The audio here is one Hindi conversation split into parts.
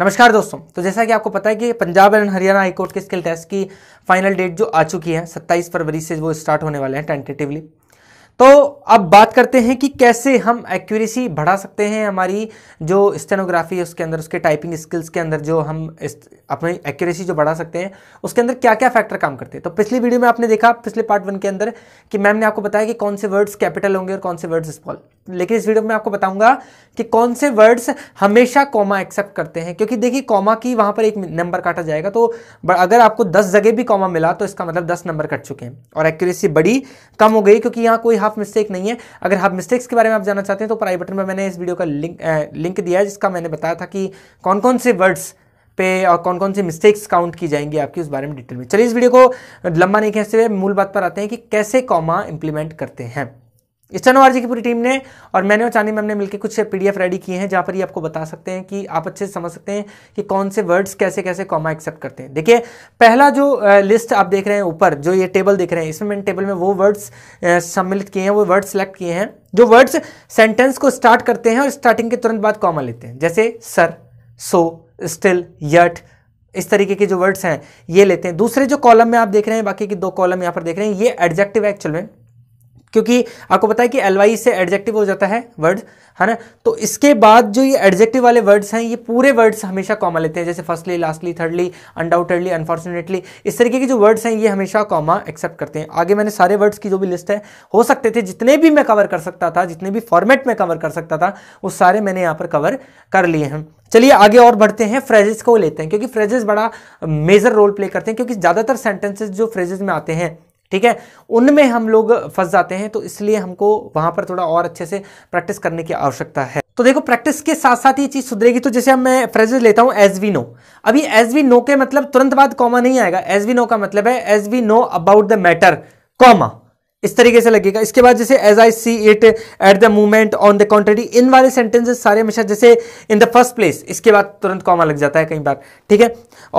नमस्कार दोस्तों तो जैसा कि आपको पता है कि पंजाब एंड हरियाणा हाईकोर्ट के स्किल टेस्ट की फाइनल डेट जो आ चुकी है 27 फरवरी से वो स्टार्ट होने वाले हैं टेंटेटिवली तो अब बात करते हैं कि कैसे हम एक्यूरेसी बढ़ा सकते हैं हमारी जो स्टेनोग्राफी है उसके अंदर उसके टाइपिंग स्किल्स के अंदर जो हम अपनी एक्यूरेसी जो बढ़ा सकते हैं उसके अंदर क्या क्या फैक्टर काम करते हैं तो पिछली वीडियो में आपने देखा पिछले पार्ट वन के अंदर कि मैम ने आपको बताया कि कौन से वर्ड्स कैपिटल होंगे और कौन से वर्ड्स स्मॉल लेकिन इस वीडियो में आपको बताऊंगा कि कौन से वर्ड्स हमेशा कॉमा एक्सेप्ट करते हैं क्योंकि देखिए कॉमा की वहां पर एक नंबर काटा जाएगा तो अगर आपको दस जगह भी कॉमा मिला तो इसका मतलब दस नंबर कट चुके हैं और एक्यूरेसी बड़ी कम हो गई क्योंकि यहाँ कोई हाफ मिस्टेक नहीं है अगर आप मिस्टेक्स के बारे में आप जानना चाहते हैं तो प्राई बटन में मैंने इस वीडियो का लिंक ए, लिंक दिया है जिसका मैंने बताया था कि कौन कौन से वर्ड्स पे और कौन कौन से मिस्टेक्स काउंट की जाएंगी आपकी उस बारे में डिटेल में चलिए इस वीडियो को लंबा नहीं कहते हुए मूल बात पर आते हैं कि कैसे कॉमा इंप्लीमेंट करते हैं ईस्टर्न वारजी की पूरी टीम ने और मैंने और चांदी मैम ने मिलकर कुछ पीडीएफ रेडी किए हैं जहाँ पर ये आपको बता सकते हैं कि आप अच्छे से समझ सकते हैं कि कौन से वर्ड्स कैसे कैसे कॉमा एक्सेप्ट करते हैं देखिए पहला जो लिस्ट आप देख रहे हैं ऊपर जो ये टेबल देख रहे हैं इसमें मैंने टेबल में वो वर्ड्स सम्मिलित किए हैं वो वर्ड सेलेक्ट किए हैं जो वर्ड्स सेंटेंस को स्टार्ट करते हैं और स्टार्टिंग के तुरंत बाद कॉमा लेते हैं जैसे सर सो स्टिल यट इस तरीके के जो वर्ड्स हैं ये लेते हैं दूसरे जो कॉलम में आप देख रहे हैं बाकी के दो कॉलम यहाँ पर देख रहे हैं ये एडजेक्टिव एक्चुअल में क्योंकि आपको पता है कि एलवाई से एडजेक्टिव हो जाता है वर्ड है ना तो इसके बाद जो ये एडजेक्टिव वाले वर्ड्स हैं ये पूरे वर्ड्स हमेशा कॉमा लेते हैं जैसे firstly lastly thirdly undoubtedly unfortunately इस तरीके के जो वर्ड्स हैं ये हमेशा कॉमा एक्सेप्ट करते हैं आगे मैंने सारे वर्ड्स की जो भी लिस्ट है हो सकते थे जितने भी मैं कवर कर सकता था जितने भी फॉर्मेट में कवर कर सकता था वो सारे मैंने यहाँ पर कवर कर लिए हैं चलिए आगे और बढ़ते हैं फ्रेजेस को लेते हैं क्योंकि फ्रेजेस बड़ा मेजर रोल प्ले करते हैं क्योंकि ज़्यादातर सेंटेंसेज जो फ्रेजेस में आते हैं ठीक है उनमें हम लोग फंस जाते हैं तो इसलिए हमको वहां पर थोड़ा और अच्छे से प्रैक्टिस करने की आवश्यकता है तो देखो प्रैक्टिस के साथ साथ ये चीज़ सुधरेगी तो जैसे अब मैं फ्रेजेस लेता हूं एज वी नो अभी एज वी नो के मतलब तुरंत बाद कॉमा नहीं आएगा एज वी नो का मतलब है as we know about the matter comma इस तरीके से लगेगा इसके बाद जैसे as I see it at the moment on the contrary इन वाले सेंटेंसेस सारे हमेशा जैसे इन द फर्स्ट प्लेस इसके बाद तुरंत कॉमा लग जाता है कई बार ठीक है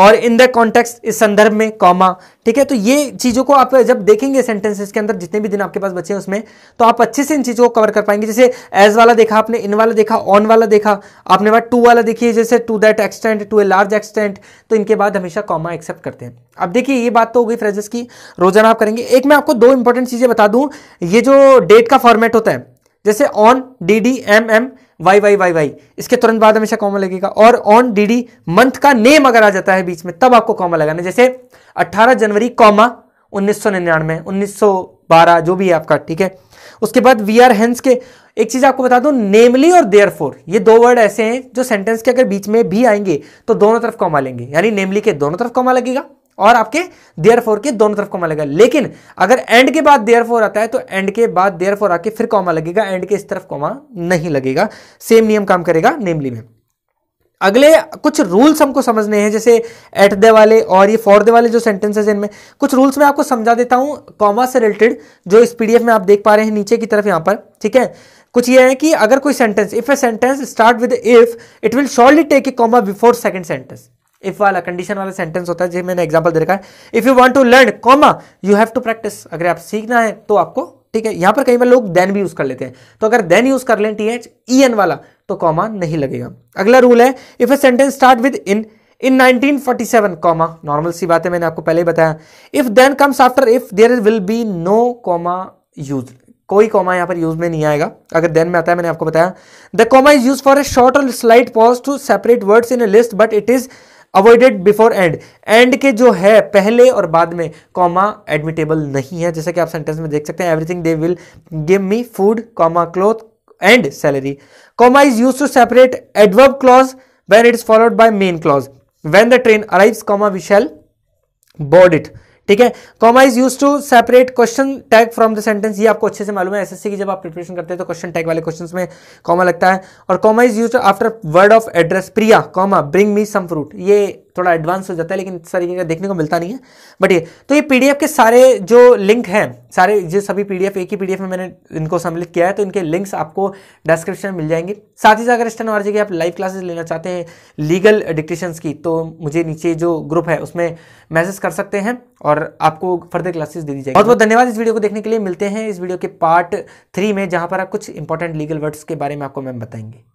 और इन द कॉन्टेक्स्ट इस संदर्भ में कॉमा ठीक है तो ये चीज़ों को आप जब देखेंगे सेंटेंसेस के अंदर जितने भी दिन आपके पास बचे हैं उसमें तो आप अच्छे से इन चीज़ों को कवर कर पाएंगे जैसे एज वाला देखा आपने इन वाला देखा ऑन वाला देखा आपने बाद टू वाला देखिए जैसे to that extent to a large extent तो इनके बाद हमेशा कॉमा एक्सेप्ट करते हैं अब देखिए ये बात तो हो गई फ्रेजेस की रोजाना आप करेंगे एक मैं आपको दो इंपॉर्टेंट चीज़ें बता दूं ये जो डेट का फॉर्मेट होता है जैसे on D D M M Y Y Y Y इसके तुरंत बाद हमेशा कॉमा लगेगा और ऑन डीडी मंथ का नेम अगर आ जाता है बीच में तब आपको कॉमा लगाना जैसे 18 जनवरी कॉमा उन्नीस सौ सौ बारह जो भी है आपका ठीक है उसके बाद वी आर हेंस के एक चीज आपको बता दूं नेमली और देयर फोर ये दो वर्ड ऐसे हैं जो सेंटेंस के अगर बीच में भी आएंगे तो दोनों तरफ कॉमा लेंगे यानी नेमली के दोनों तरफ कॉमा लगेगा और आपके देयर फोर के दोनों तरफ कॉमा लगेगा लेकिन अगर एंड के बाद देयर फोर आता है तो एंड के बाद देयर फोर आके फिर कॉमा लगेगा एंड के इस तरफ कॉमा नहीं लगेगा सेम नियम काम करेगा नेमली में अगले कुछ रूल्स हमको समझने हैं जैसे एट दे वाले और ये फॉर दे वाले जो सेंटेंसेज इनमें कुछ रूल्स मैं आपको समझा देता हूं कॉमा से रिलेटेड जो इस पीडीएफ में आप देख पा रहे हैं नीचे की तरफ यहां पर ठीक है कुछ ये है कि अगर कोई sentence if a sentence start with if it will shortly take a comma before second sentence if वाला कंडीशन वाला सेंटेंस होता है जो मैंने एग्जाम्पल दे रखा है if you want to learn comma you have to practise अगर आप सीखना है तो आपको ठीक है यहां पर कई बार लोग देन भी यूज कर लेते हैं तो अगर देन यूज कर लें टी एच ई एन वाला तो कॉमा नहीं लगेगा अगला रूल है if a sentence start with in in 1947 comma normal सी बात है मैंने आपको पहले ही बताया if then comes after if there will be no comma use कोई कॉमा यहां पर यूज में नहीं आएगा अगर देन में आता है मैंने आपको बताया the comma is use for a short और slight pause to separate words in a list but it is avoided before and and के जो है पहले और बाद में कॉमा एडमिटेबल नहीं है जैसे कि आप सेंटेंस में देख सकते हैं everything they will give me food comma cloth and salary comma is use to separate adverb clause when it is followed by main clause when the train arrive comma we shall board it ठीक है comma is use to separate question tag from the sentence ये आपको अच्छे से मालूम है एसएससी की जब आप प्रिपरेशन करते हैं तो क्वेश्चन टैग वाले क्वेश्चंस में कॉमा लगता है और comma is use after word of address Priya comma bring me some fruit ये थोड़ा एडवांस हो जाता है लेकिन सर ये देखने को मिलता नहीं है बट ये तो ये पीडीएफ के सारे जो लिंक हैं सारे जो सभी पीडीएफ एक ही पीडीएफ में मैंने इनको सम्मिलित किया है तो इनके लिंक्स आपको डिस्क्रिप्शन में मिल जाएंगे साथ ही साथ अगर स्टन हमारी जगह आप लाइव क्लासेस लेना चाहते हैं लीगल डिक्टेशन की तो मुझे नीचे जो ग्रुप है उसमें मैसेज कर सकते हैं और आपको फर्दर क्लासेस दे दी जाएगी बहुत बहुत धन्यवाद इस वीडियो को देखने के लिए मिलते हैं इस वीडियो के पार्ट थ्री में जहाँ पर आप कुछ इंपॉर्टेंट लीगल वर्ड्स के बारे में आपको मैम बताएंगे